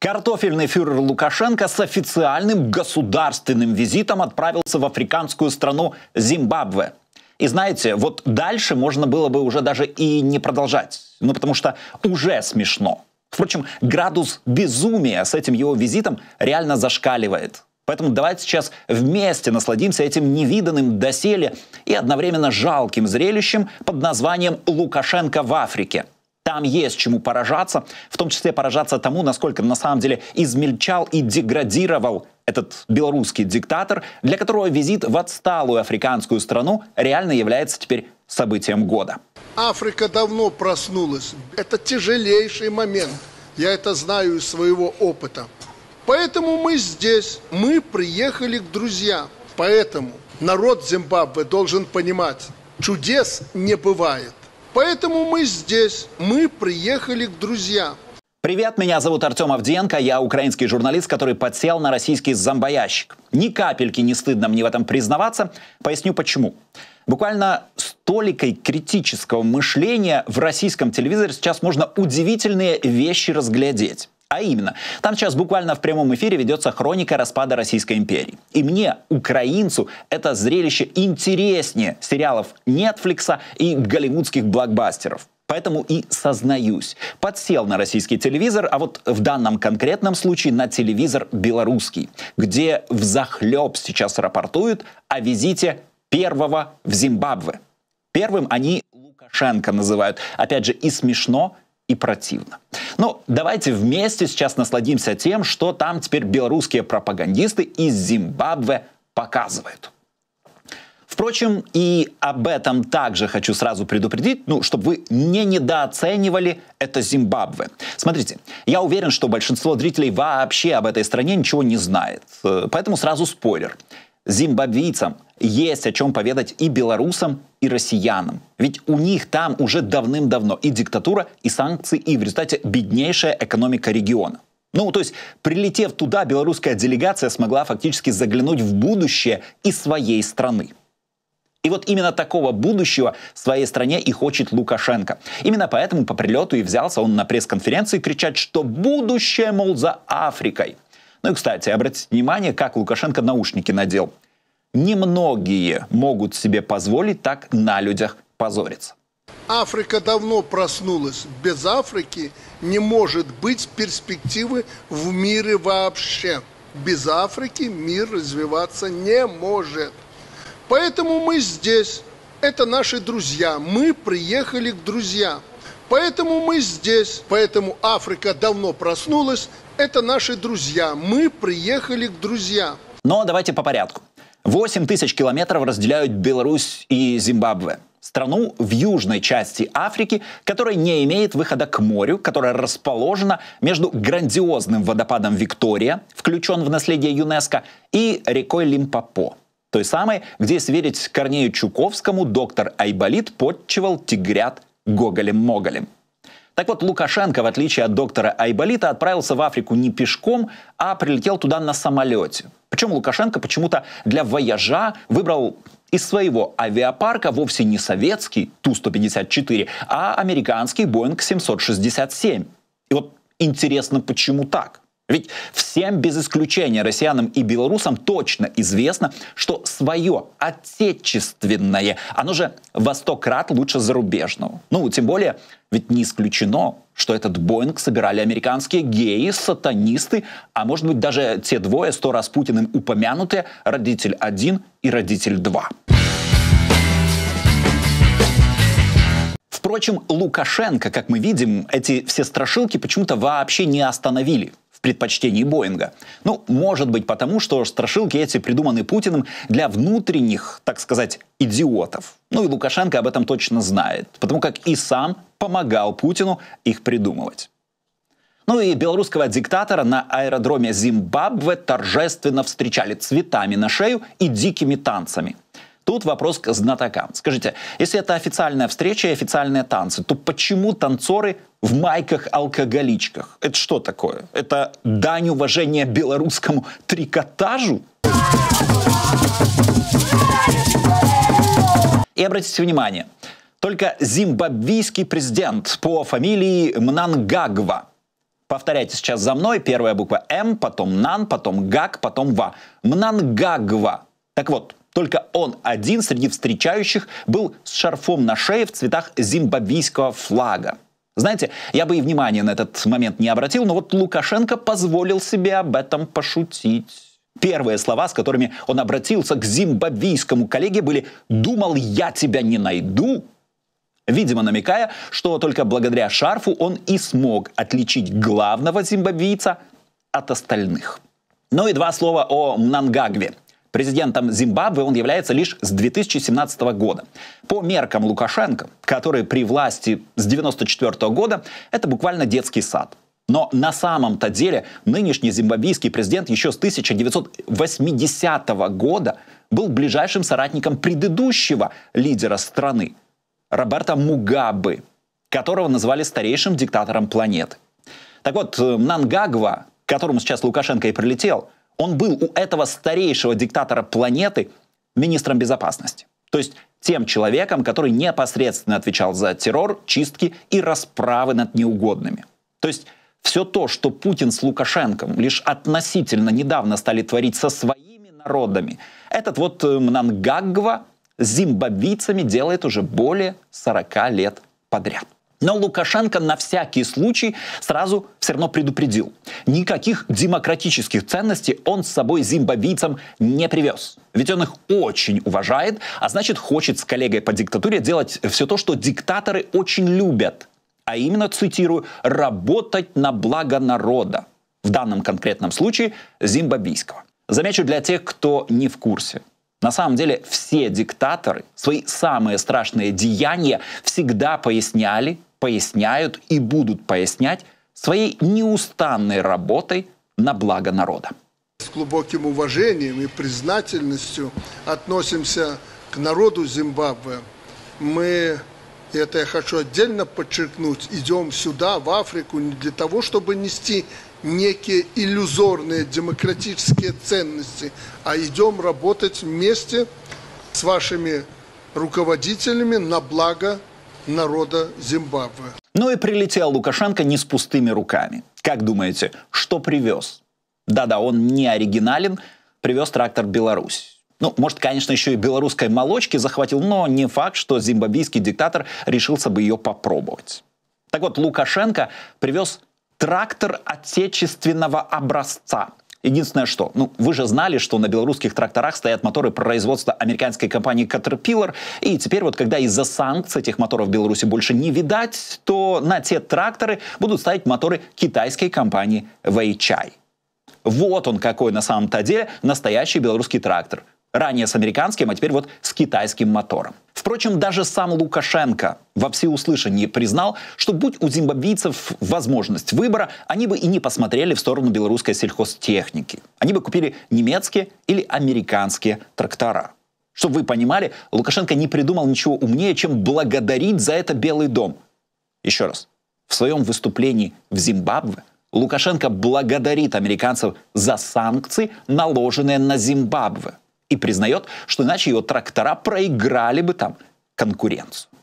Картофельный фюрер Лукашенко с официальным государственным визитом отправился в африканскую страну Зимбабве. И знаете, вот дальше можно было бы уже даже и не продолжать. Ну, потому что уже смешно. Впрочем, градус безумия с этим его визитом реально зашкаливает. Поэтому давайте сейчас вместе насладимся этим невиданным доселе и одновременно жалким зрелищем под названием «Лукашенко в Африке». Там есть чему поражаться, в том числе поражаться тому, насколько на самом деле измельчал и деградировал этот белорусский диктатор, для которого визит в отсталую африканскую страну реально является теперь событием года. Африка давно проснулась. Это тяжелейший момент. Я это знаю из своего опыта. Поэтому мы здесь. Мы приехали к друзьям. Поэтому народ Зимбабве должен понимать, чудес не бывает. Поэтому мы здесь, мы приехали к друзьям. Привет, меня зовут Артем Авденко, я украинский журналист, который подсел на российский зомбоящик. Ни капельки не стыдно мне в этом признаваться, поясню почему. Буквально с толикой критического мышления в российском телевизоре сейчас можно удивительные вещи разглядеть. А именно, там сейчас буквально в прямом эфире ведется хроника распада Российской империи. И мне, украинцу, это зрелище интереснее сериалов Нетфликса и голливудских блокбастеров. Поэтому и сознаюсь, подсел на российский телевизор, а вот в данном конкретном случае на телевизор белорусский, где в захлеб сейчас рапортуют о визите первого в Зимбабве. Первым они Лукашенко называют. Опять же, и смешно, и противно. Но ну, давайте вместе сейчас насладимся тем, что там теперь белорусские пропагандисты из Зимбабве показывают. Впрочем, и об этом также хочу сразу предупредить, ну, чтобы вы не недооценивали это Зимбабве. Смотрите, я уверен, что большинство зрителей вообще об этой стране ничего не знает. Э, поэтому сразу спойлер. Зимбабвийцам есть о чем поведать и белорусам, и россиянам. Ведь у них там уже давным-давно и диктатура, и санкции, и в результате беднейшая экономика региона. Ну, то есть, прилетев туда, белорусская делегация смогла фактически заглянуть в будущее и своей страны. И вот именно такого будущего своей стране и хочет Лукашенко. Именно поэтому по прилету и взялся он на пресс-конференции кричать, что будущее, мол, за Африкой. Ну и, кстати, обратите внимание, как Лукашенко наушники надел – Немногие могут себе позволить так на людях позориться. Африка давно проснулась. Без Африки не может быть перспективы в мире вообще. Без Африки мир развиваться не может. Поэтому мы здесь. Это наши друзья. Мы приехали к друзьям. Поэтому мы здесь. Поэтому Африка давно проснулась. Это наши друзья. Мы приехали к друзьям. Но давайте по порядку. 8 тысяч километров разделяют Беларусь и Зимбабве. Страну в южной части Африки, которая не имеет выхода к морю, которая расположена между грандиозным водопадом Виктория, включен в наследие ЮНЕСКО, и рекой Лимпопо. Той самой, где, если верить Корнею Чуковскому, доктор Айболит подчевал тигрят Гоголем-Моголем. Так вот, Лукашенко, в отличие от доктора Айболита, отправился в Африку не пешком, а прилетел туда на самолете. Причем Лукашенко почему-то для вояжа выбрал из своего авиапарка вовсе не советский Ту-154, а американский Боинг 767. И вот интересно, почему так? Ведь всем без исключения, россиянам и белорусам, точно известно, что свое отечественное, оно же во сто крат лучше зарубежного. Ну, тем более, ведь не исключено, что этот Боинг собирали американские геи, сатанисты, а может быть даже те двое, сто раз Путиным упомянутые, родитель один и родитель два. Впрочем, Лукашенко, как мы видим, эти все страшилки почему-то вообще не остановили в предпочтении Боинга. Ну, может быть потому, что страшилки эти придуманы Путиным для внутренних, так сказать, идиотов. Ну и Лукашенко об этом точно знает, потому как и сам помогал Путину их придумывать. Ну и белорусского диктатора на аэродроме Зимбабве торжественно встречали цветами на шею и дикими танцами – Тут вопрос к знатокам. Скажите, если это официальная встреча и официальные танцы, то почему танцоры в майках-алкоголичках? Это что такое? Это дань уважения белорусскому трикотажу? И обратите внимание, только зимбабвийский президент по фамилии Мнангагва Повторяйте сейчас за мной. Первая буква М, потом Нан, потом Гак, потом Ва. Мнангагва. Так вот, только он один среди встречающих был с шарфом на шее в цветах зимбабвийского флага. Знаете, я бы и внимания на этот момент не обратил, но вот Лукашенко позволил себе об этом пошутить. Первые слова, с которыми он обратился к зимбабвийскому коллеге, были «Думал, я тебя не найду», видимо намекая, что только благодаря шарфу он и смог отличить главного зимбабвийца от остальных. Ну и два слова о Мнангагве. Президентом Зимбабве он является лишь с 2017 года. По меркам Лукашенко, который при власти с 1994 года, это буквально детский сад. Но на самом-то деле нынешний зимбабвийский президент еще с 1980 года был ближайшим соратником предыдущего лидера страны, Роберта Мугабы, которого назвали старейшим диктатором планеты. Так вот, э, Нангагва, к которому сейчас Лукашенко и прилетел, он был у этого старейшего диктатора планеты министром безопасности. То есть тем человеком, который непосредственно отвечал за террор, чистки и расправы над неугодными. То есть все то, что Путин с Лукашенком лишь относительно недавно стали творить со своими народами, этот вот э, Мнангагва с зимбабвийцами делает уже более 40 лет подряд. Но Лукашенко на всякий случай сразу все равно предупредил. Никаких демократических ценностей он с собой зимбабвийцам не привез. Ведь он их очень уважает, а значит хочет с коллегой по диктатуре делать все то, что диктаторы очень любят. А именно, цитирую, «работать на благо народа». В данном конкретном случае зимбабвийского. Замечу для тех, кто не в курсе. На самом деле все диктаторы свои самые страшные деяния всегда поясняли, поясняют и будут пояснять своей неустанной работой на благо народа. С глубоким уважением и признательностью относимся к народу Зимбабве. Мы, и это я хочу отдельно подчеркнуть, идем сюда, в Африку, не для того, чтобы нести некие иллюзорные демократические ценности, а идем работать вместе с вашими руководителями на благо народа Зимбабве. Ну и прилетел Лукашенко не с пустыми руками. Как думаете, что привез? Да-да, он не оригинален, привез трактор «Беларусь». Ну, может, конечно, еще и белорусской молочки захватил, но не факт, что зимбабвийский диктатор решился бы ее попробовать. Так вот, Лукашенко привез трактор отечественного образца. Единственное, что, ну, вы же знали, что на белорусских тракторах стоят моторы производства американской компании Caterpillar, и теперь вот, когда из-за санкций этих моторов в Беларуси больше не видать, то на те тракторы будут ставить моторы китайской компании Weichai. Вот он какой на самом-то деле настоящий белорусский трактор. Ранее с американским, а теперь вот с китайским мотором. Впрочем, даже сам Лукашенко во всеуслышание признал, что будь у зимбабвийцев возможность выбора, они бы и не посмотрели в сторону белорусской сельхозтехники. Они бы купили немецкие или американские трактора. Чтобы вы понимали, Лукашенко не придумал ничего умнее, чем благодарить за это Белый дом. Еще раз, в своем выступлении в Зимбабве Лукашенко благодарит американцев за санкции, наложенные на Зимбабве и признает, что иначе его трактора проиграли бы там конкуренцию.